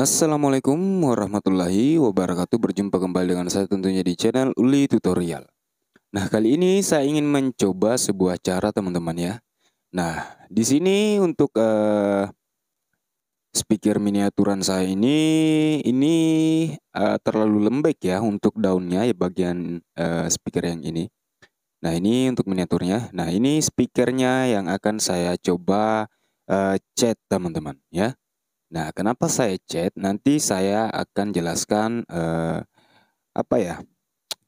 Assalamualaikum warahmatullahi wabarakatuh Berjumpa kembali dengan saya tentunya di channel Uli Tutorial Nah kali ini saya ingin mencoba sebuah cara teman-teman ya Nah di sini untuk uh, speaker miniaturan saya ini Ini uh, terlalu lembek ya untuk daunnya ya bagian uh, speaker yang ini Nah ini untuk miniaturnya Nah ini speakernya yang akan saya coba uh, cat teman-teman ya Nah, kenapa saya chat? Nanti saya akan jelaskan uh, apa ya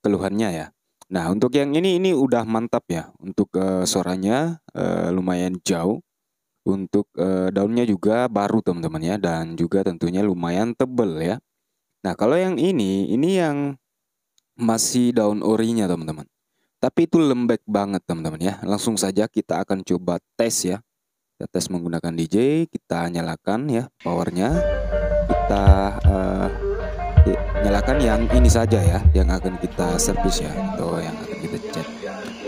keluhannya ya. Nah, untuk yang ini ini udah mantap ya. Untuk uh, suaranya uh, lumayan jauh. Untuk uh, daunnya juga baru teman-teman ya dan juga tentunya lumayan tebel ya. Nah, kalau yang ini ini yang masih daun orinya teman-teman. Tapi itu lembek banget teman-teman ya. Langsung saja kita akan coba tes ya kita tes menggunakan DJ kita nyalakan ya powernya kita uh, nyalakan yang ini saja ya yang akan kita servis ya atau yang akan kita cek.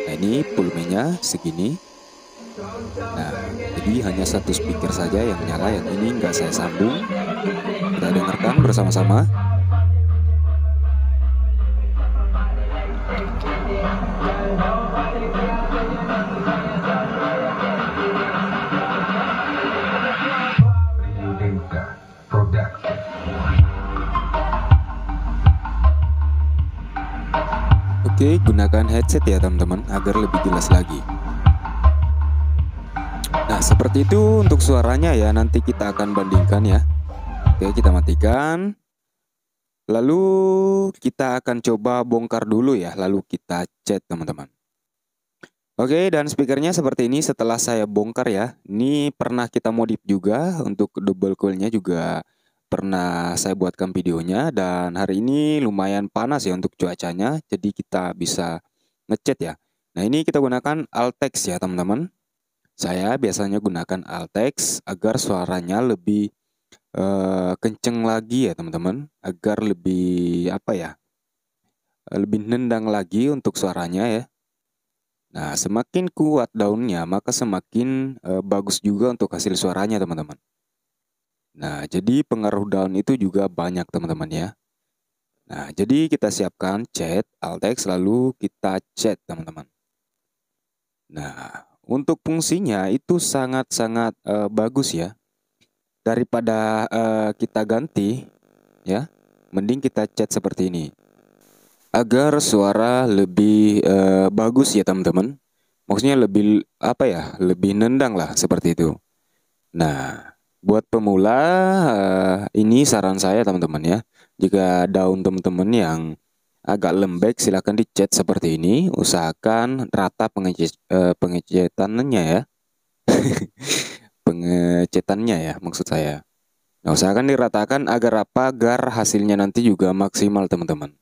nah ini volumenya segini nah jadi hanya satu speaker saja yang nyala yang ini enggak saya sambung kita dengarkan bersama-sama Oke, gunakan headset ya teman-teman agar lebih jelas lagi. Nah, seperti itu untuk suaranya ya, nanti kita akan bandingkan ya. Oke, kita matikan. Lalu kita akan coba bongkar dulu ya, lalu kita chat teman-teman. Oke, dan speakernya seperti ini setelah saya bongkar ya. Ini pernah kita modif juga untuk double coilnya juga pernah saya buatkan videonya dan hari ini lumayan panas ya untuk cuacanya jadi kita bisa ngecat ya nah ini kita gunakan Altex ya teman-teman saya biasanya gunakan Altex agar suaranya lebih uh, kenceng lagi ya teman-teman agar lebih apa ya eh, lebih nendang lagi untuk suaranya ya nah semakin kuat daunnya maka semakin uh, bagus juga untuk hasil suaranya teman-teman Nah, jadi pengaruh daun itu juga banyak teman-teman ya. Nah, jadi kita siapkan chat Altex lalu kita chat teman-teman. Nah, untuk fungsinya itu sangat-sangat uh, bagus ya. Daripada uh, kita ganti ya, mending kita chat seperti ini. Agar suara lebih uh, bagus ya teman-teman. Maksudnya lebih apa ya? Lebih nendang lah seperti itu. Nah, Buat pemula, eh, ini saran saya teman-teman ya. Jika daun teman-teman yang agak lembek, silahkan dicat seperti ini. Usahakan rata pengecet, uh, eh, pengecetannya ya. pengecetannya ya maksud saya. Nah, usahakan diratakan agar apa? Agar hasilnya nanti juga maksimal teman-teman.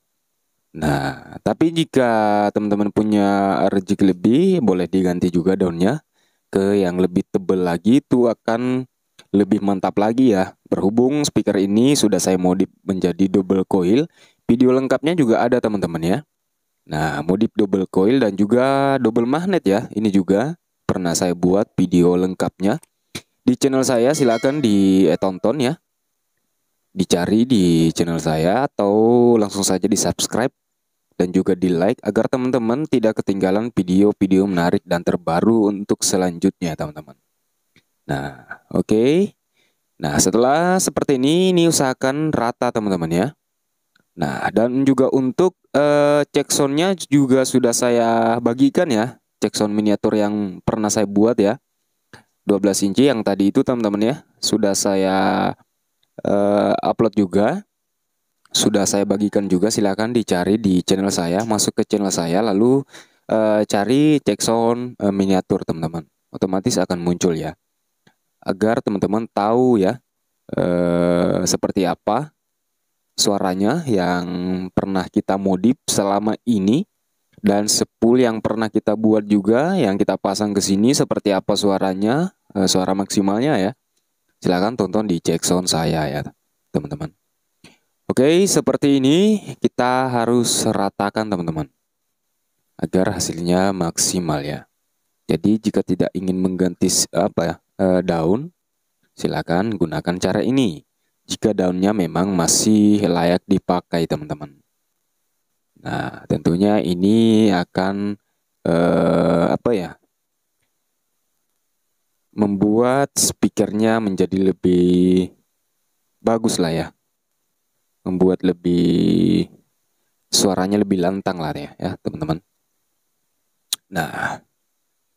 Nah, tapi jika teman-teman punya rezeki lebih, boleh diganti juga daunnya ke yang lebih tebel lagi itu akan lebih mantap lagi ya, berhubung speaker ini sudah saya modif menjadi double coil, video lengkapnya juga ada teman-teman ya. Nah, modif double coil dan juga double magnet ya, ini juga pernah saya buat video lengkapnya. Di channel saya silahkan ditonton ya, dicari di channel saya atau langsung saja di subscribe dan juga di like agar teman-teman tidak ketinggalan video-video menarik dan terbaru untuk selanjutnya teman-teman. Nah, oke. Okay. Nah, setelah seperti ini, ini usahakan rata teman-teman ya. Nah, dan juga untuk uh, eh, cek soundnya juga sudah saya bagikan ya. Cek sound miniatur yang pernah saya buat ya. 12 inci yang tadi itu teman-teman ya sudah saya uh, upload juga sudah saya bagikan juga silahkan dicari di channel saya masuk ke channel saya lalu uh, cari cek sound uh, miniatur teman-teman otomatis akan muncul ya agar teman-teman tahu ya eh, seperti apa suaranya yang pernah kita modif selama ini dan spool yang pernah kita buat juga yang kita pasang ke sini seperti apa suaranya eh, suara maksimalnya ya silahkan tonton di check sound saya ya teman-teman oke seperti ini kita harus ratakan teman-teman agar hasilnya maksimal ya jadi jika tidak ingin mengganti apa ya e, daun, silakan gunakan cara ini. Jika daunnya memang masih layak dipakai, teman-teman. Nah, tentunya ini akan e, apa ya? membuat speakernya menjadi lebih bagus lah ya membuat lebih suaranya lebih lantang lah ya ya teman-teman nah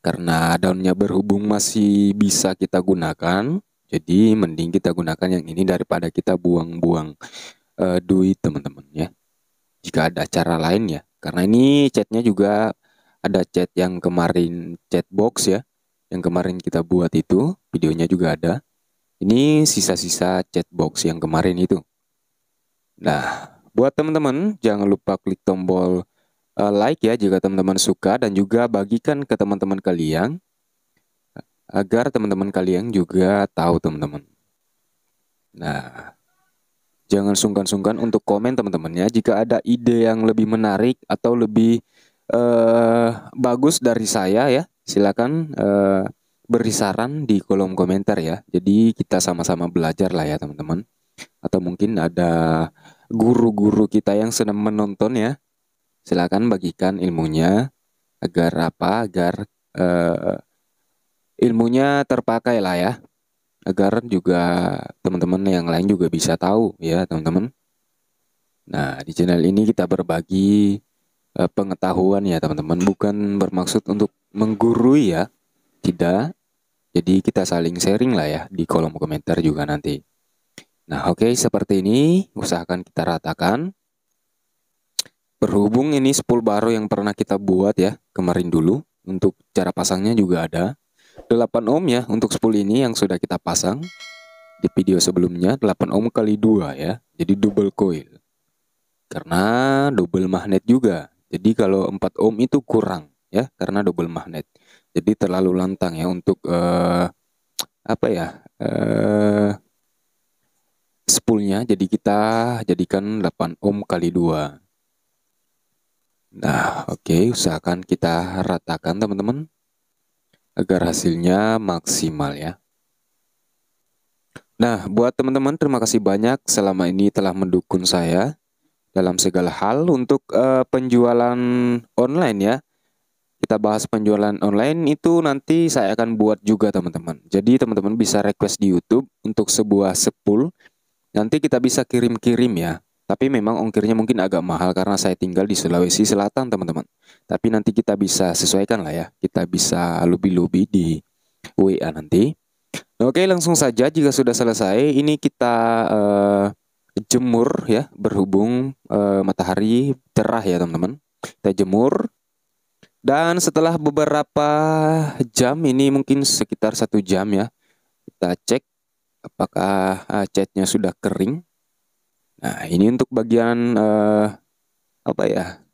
karena daunnya berhubung masih bisa kita gunakan, jadi mending kita gunakan yang ini daripada kita buang-buang uh, duit teman-teman ya. Jika ada cara lain ya. Karena ini chatnya juga ada chat yang kemarin chat box ya. Yang kemarin kita buat itu, videonya juga ada. Ini sisa-sisa chat box yang kemarin itu. Nah, buat teman-teman jangan lupa klik tombol Eh, like ya jika teman-teman suka dan juga bagikan ke teman-teman kalian agar teman-teman kalian juga tahu teman-teman. Nah, jangan sungkan-sungkan untuk komen teman-temannya jika ada ide yang lebih menarik atau lebih uh, bagus dari saya ya. Silakan uh, beri saran di kolom komentar ya. Jadi kita sama-sama belajar lah ya teman-teman. Atau mungkin ada guru-guru kita yang senang menonton ya silakan bagikan ilmunya agar apa? Agar uh, ilmunya terpakai lah ya. Agar juga teman-teman yang lain juga bisa tahu ya, teman-teman. Nah, di channel ini kita berbagi uh, pengetahuan ya, teman-teman. Bukan bermaksud untuk menggurui ya. Tidak. Jadi kita saling sharing lah ya di kolom komentar juga nanti. Nah, oke okay, seperti ini usahakan kita ratakan. Berhubung ini spool baru yang pernah kita buat ya kemarin dulu untuk cara pasangnya juga ada 8 ohm ya untuk spool ini yang sudah kita pasang di video sebelumnya 8 ohm kali dua ya jadi double coil karena double magnet juga jadi kalau 4 ohm itu kurang ya karena double magnet jadi terlalu lantang ya untuk uh, apa ya uh, spoolnya jadi kita jadikan 8 ohm kali dua. Nah, oke, okay, usahakan kita ratakan teman-teman agar hasilnya maksimal ya. Nah, buat teman-teman terima kasih banyak selama ini telah mendukung saya dalam segala hal untuk uh, penjualan online ya. Kita bahas penjualan online itu nanti saya akan buat juga teman-teman. Jadi teman-teman bisa request di YouTube untuk sebuah sepul. Nanti kita bisa kirim-kirim ya. Tapi memang ongkirnya mungkin agak mahal karena saya tinggal di Sulawesi Selatan, teman-teman. Tapi nanti kita bisa sesuaikan lah ya. Kita bisa lobby-lobby di WA nanti. Oke, langsung saja jika sudah selesai, ini kita uh, jemur ya, berhubung uh, matahari cerah ya, teman-teman. Kita jemur. Dan setelah beberapa jam, ini mungkin sekitar satu jam ya, kita cek apakah eh, catnya sudah kering Nah, ini untuk bagian uh, apa ya?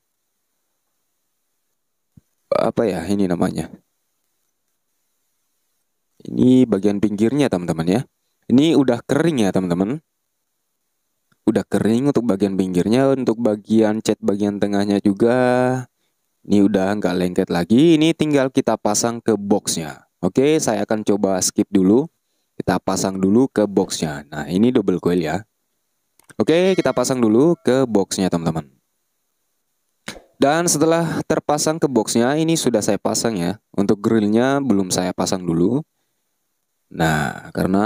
Apa ya ini namanya? Ini bagian pinggirnya teman-teman ya. Ini udah kering ya teman-teman. Udah kering untuk bagian pinggirnya, untuk bagian cat bagian tengahnya juga. Ini udah nggak lengket lagi, ini tinggal kita pasang ke boxnya. Oke, saya akan coba skip dulu. Kita pasang dulu ke boxnya. Nah, ini double coil ya. Oke, kita pasang dulu ke boxnya teman-teman. Dan setelah terpasang ke boxnya, ini sudah saya pasang ya. Untuk grillnya belum saya pasang dulu. Nah, karena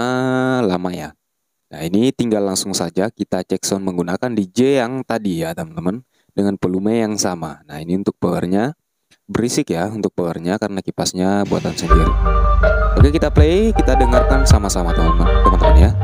lama ya. Nah, ini tinggal langsung saja kita cek sound menggunakan DJ yang tadi ya teman-teman. Dengan volume yang sama. Nah, ini untuk powernya. Berisik ya untuk powernya karena kipasnya buatan sendiri. Oke, kita play, kita dengarkan sama-sama teman-teman ya.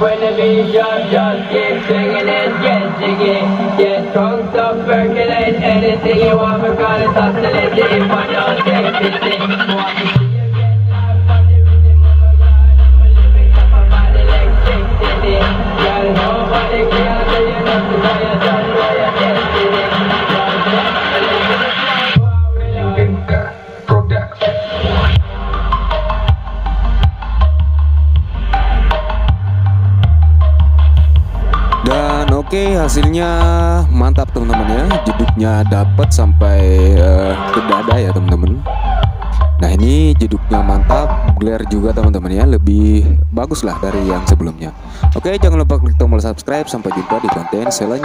when the beat just, keeps keep swinging and get jiggy. Get drunk, stop, percolate anything you want because it's hostility. If I don't take pity, Oke, hasilnya mantap teman-teman ya. Jeduknya dapat sampai uh, ke dada ya teman-teman. Nah ini jeduknya mantap, glare juga teman-teman ya, lebih bagus lah dari yang sebelumnya. Oke, jangan lupa klik tombol subscribe. Sampai jumpa di konten selanjutnya.